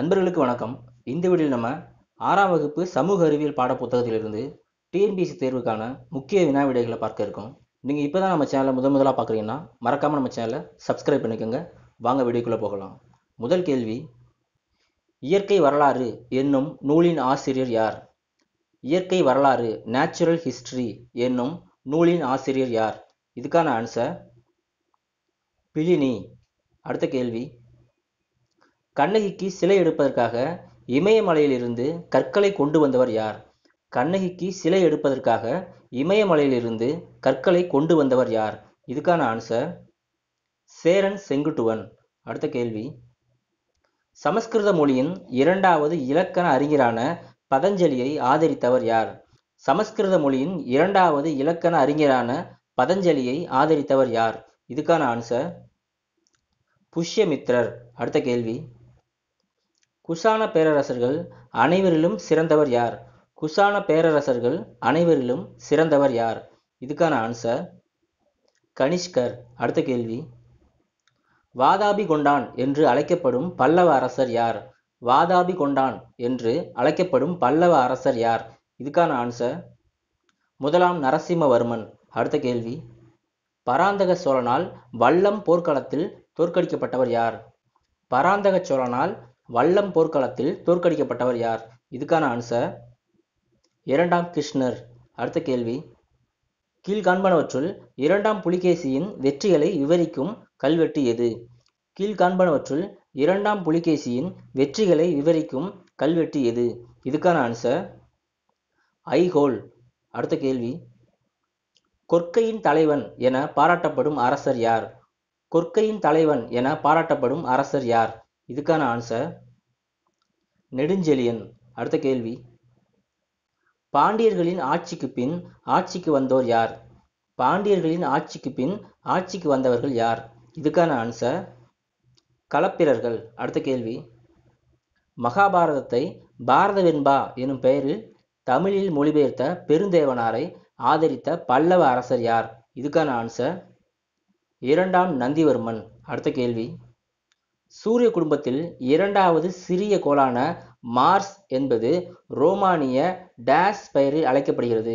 நண்பர்களுக்கு வணக்கம் இந்த வீடியோவில் நம்ம ஆறாம் வகுப்பு சமூக அறிவியல் பாட புத்தகத்திலிருந்து டிஎன்பிசி தேர்வுக்கான முக்கிய வினா விடைகளை பார்க்க இருக்கோம் நீங்கள் இப்போ தான் நம்ம சேனலை முதன் முதலாக பார்க்குறீங்கன்னா மறக்காமல் நம்ம சேனலை சப்ஸ்கிரைப் பண்ணிக்கோங்க வாங்க வீடியோக்குள்ளே போகலாம் முதல் கேள்வி இயற்கை வரலாறு என்னும் நூலின் ஆசிரியர் யார் இயற்கை வரலாறு நேச்சுரல் ஹிஸ்ட்ரி என்னும் நூலின் ஆசிரியர் யார் இதுக்கான ஆன்சர் பிலினி அடுத்த கேள்வி கண்ணகிக்கு சிலை எடுப்பதற்காக இமயமலையிலிருந்து கற்களை கொண்டு வந்தவர் யார் கண்ணகிக்கு சிலை எடுப்பதற்காக இமயமலையிலிருந்து கற்களை கொண்டு வந்தவர் யார் இதுக்கான ஆன்சர் சேரன் செங்குட்டுவன் அடுத்த கேள்வி சமஸ்கிருத மொழியின் இரண்டாவது இலக்கண அறிஞரான பதஞ்சலியை ஆதரித்தவர் யார் சமஸ்கிருத மொழியின் இரண்டாவது இலக்கண அறிஞரான பதஞ்சலியை ஆதரித்தவர் யார் இதுக்கான ஆன்சர் புஷ்யமித்ரர் அடுத்த கேள்வி குஷான பேரரசர்கள் அனைவரிலும் சிறந்தவர் யார் குஷான பேரரசர்கள் அனைவரிலும் சிறந்தவர் யார் இதுக்கான ஆன்சர் கனிஷ்கர் அடுத்த கேள்வி வாதாபி கொண்டான் என்று அழைக்கப்படும் பல்லவ அரசர் யார் வாதாபி கொண்டான் என்று அழைக்கப்படும் பல்லவ அரசர் யார் இதுக்கான ஆன்சர் முதலாம் நரசிம்மவர்மன் அடுத்த கேள்வி பராந்தக சோழனால் வல்லம் போர்க்களத்தில் தோற்கடிக்கப்பட்டவர் யார் பராந்தக சோழனால் வல்லம் போர்க்களத்தில் தோற்கடிக்கப்பட்டவர் யார் இதுக்கான ஆன்சர் இரண்டாம் கிருஷ்ணர் அடுத்த கேள்வி கீழ்காண்பனவற்றுள் இரண்டாம் புலிகேசியின் வெற்றிகளை விவரிக்கும் கல்வெட்டு எது கீழ்காண்பனவற்றுள் இரண்டாம் புலிகேசியின் வெற்றிகளை விவரிக்கும் கல்வெட்டு எது இதுக்கான ஆன்சர் ஐஹோல் அடுத்த கேள்வி கொற்கையின் தலைவன் என பாராட்டப்படும் அரசர் யார் கொற்கையின் தலைவன் என பாராட்டப்படும் அரசர் யார் இதுக்கான ஆன்சர் நெடுஞ்செழியன் அடுத்த கேள்வி பாண்டியர்களின் ஆட்சிக்கு பின் ஆட்சிக்கு வந்தோர் யார் பாண்டியர்களின் ஆட்சிக்கு பின் ஆட்சிக்கு வந்தவர்கள் யார் இதுக்கான ஆன்சர் களப்பிரர்கள் அடுத்த கேள்வி மகாபாரதத்தை பாரத வெண்பா எனும் பெயரில் தமிழில் மொழிபெயர்த்த பெருந்தேவனாரை ஆதரித்த பல்லவ அரசர் யார் இதுக்கான ஆன்சர் இரண்டாம் நந்திவர்மன் அடுத்த கேள்வி சூரிய குடும்பத்தில் இரண்டாவது சிறிய கோளான மார்ஸ் என்பது ரோமானிய டேஸ் பெயரில் அழைக்கப்படுகிறது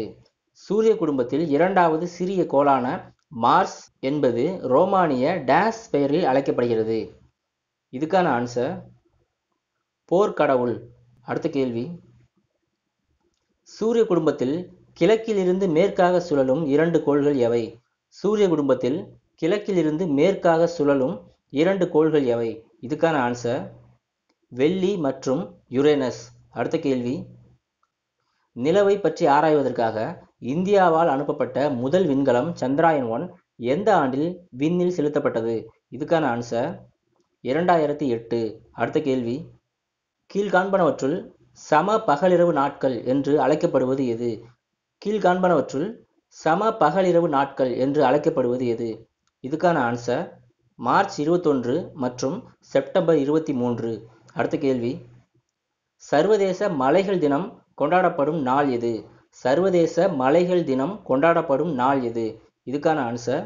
சூரிய குடும்பத்தில் இரண்டாவது சிறிய கோளான மார்ஸ் என்பது ரோமானிய டேஸ் பெயரில் அழைக்கப்படுகிறது இதுக்கான ஆன்சர் போர்க்கடவுள் அடுத்த கேள்வி சூரிய குடும்பத்தில் கிழக்கிலிருந்து மேற்காக சுழலும் இரண்டு கோள்கள் எவை சூரிய குடும்பத்தில் கிழக்கிலிருந்து மேற்காக சுழலும் இரண்டு கோள்கள் எவை இதுக்கான ஆன்சர் வெள்ளி மற்றும் யுரேனஸ் அடுத்த கேள்வி நிலவை பற்றி ஆராய்வதற்காக இந்தியாவால் அனுப்பப்பட்ட முதல் விண்கலம் சந்திராயன் ஒன் எந்த ஆண்டில் விண்ணில் செலுத்தப்பட்டது இதுக்கான ஆன்சர் இரண்டாயிரத்தி எட்டு அடுத்த கேள்வி கீழ்காண்பனவற்றுள் சம பகலிரவு நாட்கள் என்று அழைக்கப்படுவது எது கீழ்காண்பனவற்றுள் சம பகலிரவு நாட்கள் என்று அழைக்கப்படுவது எது இதுக்கான ஆன்சர் மார்ச் இருபத்தொன்று மற்றும் செப்டம்பர் இருபத்தி மூன்று அடுத்த கேள்வி சர்வதேச மலைகள் தினம் கொண்டாடப்படும் நாள் எது சர்வதேச மலைகள் தினம் கொண்டாடப்படும் நாள் எது இதுக்கான ஆன்சர்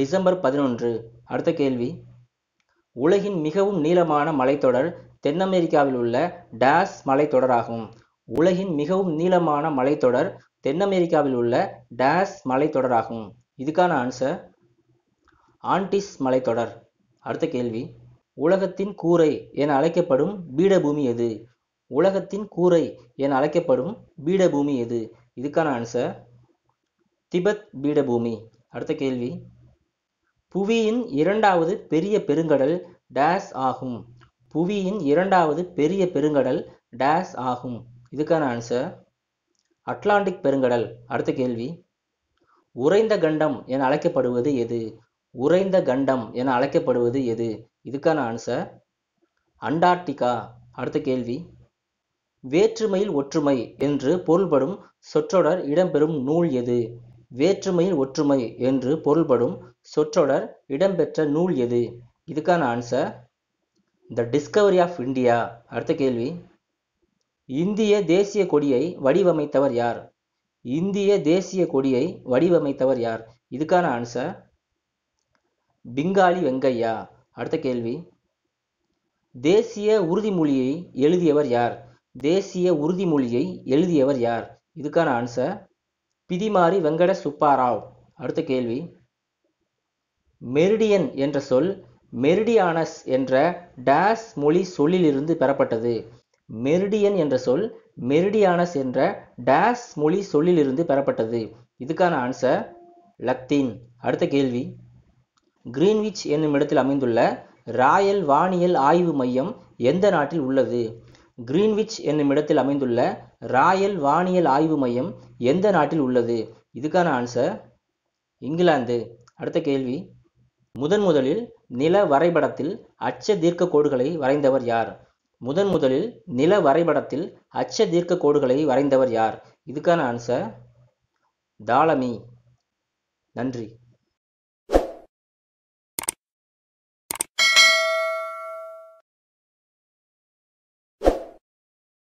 டிசம்பர் பதினொன்று அடுத்த கேள்வி உலகின் மிகவும் நீளமான மலைத்தொடர் தென் அமெரிக்காவில் உள்ள டேஸ் மலைத்தொடராகும் உலகின் மிகவும் நீளமான மலைத்தொடர் தென் அமெரிக்காவில் உள்ள டேஸ் மலைத்தொடராகும் இதுக்கான ஆன்சர் ஆண்டிஸ் மலைத்தொடர் அடுத்த கேள்வி உலகத்தின் கூரை என அழைக்கப்படும் பீடபூமி எது உலகத்தின் கூரை என அழைக்கப்படும் பீடபூமி எது இதுக்கான ஆன்சர் திபெத் பீடபூமி அடுத்த கேள்வி புவியின் இரண்டாவது பெரிய பெருங்கடல் டேஸ் ஆகும் புவியின் இரண்டாவது பெரிய பெருங்கடல் டேஸ் ஆகும் இதுக்கான ஆன்சர் அட்லாண்டிக் பெருங்கடல் அடுத்த கேள்வி உறைந்த கண்டம் என அழைக்கப்படுவது எது உறைந்த கண்டம் என அழைக்கப்படுவது எது இதுக்கான ஆன்சர் அண்டார்டிகா அடுத்த கேள்வி வேற்றுமையில் ஒற்றுமை என்று பொருள்படும் சொற்றொடர் இடம்பெறும் நூல் எது வேற்றுமையில் ஒற்றுமை என்று பொருள்படும் சொற்றொடர் இடம்பெற்ற நூல் எது இதுக்கான answer the discovery of India அடுத்த கேள்வி இந்திய தேசிய கொடியை வடிவமைத்தவர் யார் இந்திய தேசிய கொடியை வடிவமைத்தவர் யார் இதுக்கான ஆன்சர் பிங்காலி வெங்கையா அடுத்த கேள்வி தேசிய உறுதிமொழியை எழுதியவர் யார் தேசிய உறுதிமொழியை எழுதியவர் யார் இதுக்கான ஆன்சர் பிதிமாரி வெங்கட சுப்பாராவ் அடுத்த கேள்வி மெரிடியன் என்ற சொல் மெரிடியானஸ் என்ற டேஸ் மொழி சொல்லிலிருந்து பெறப்பட்டது மெரிடியன் என்ற சொல் மெரிடியானஸ் என்ற டேஸ் மொழி சொல்லிலிருந்து பெறப்பட்டது இதுக்கான ஆன்சர் லக்தீன் அடுத்த கேள்வி கிரீன்விச் என்னும் இடத்தில் அமைந்துள்ள ராயல் வானியல் ஆய்வு மையம் எந்த நாட்டில் உள்ளது கிரீன்விச் என்னும் இடத்தில் அமைந்துள்ள ராயல் வானியல் ஆய்வு மையம் எந்த நாட்டில் உள்ளது இதுக்கான ஆன்சர் இங்கிலாந்து அடுத்த கேள்வி முதன் முதலில் நில வரைபடத்தில் அச்ச தீர்க்க கோடுகளை வரைந்தவர் யார் முதன் முதலில் நில வரைபடத்தில் அச்ச தீர்க்க கோடுகளை வரைந்தவர் யார் இதுக்கான ஆன்சர் தாளமி நன்றி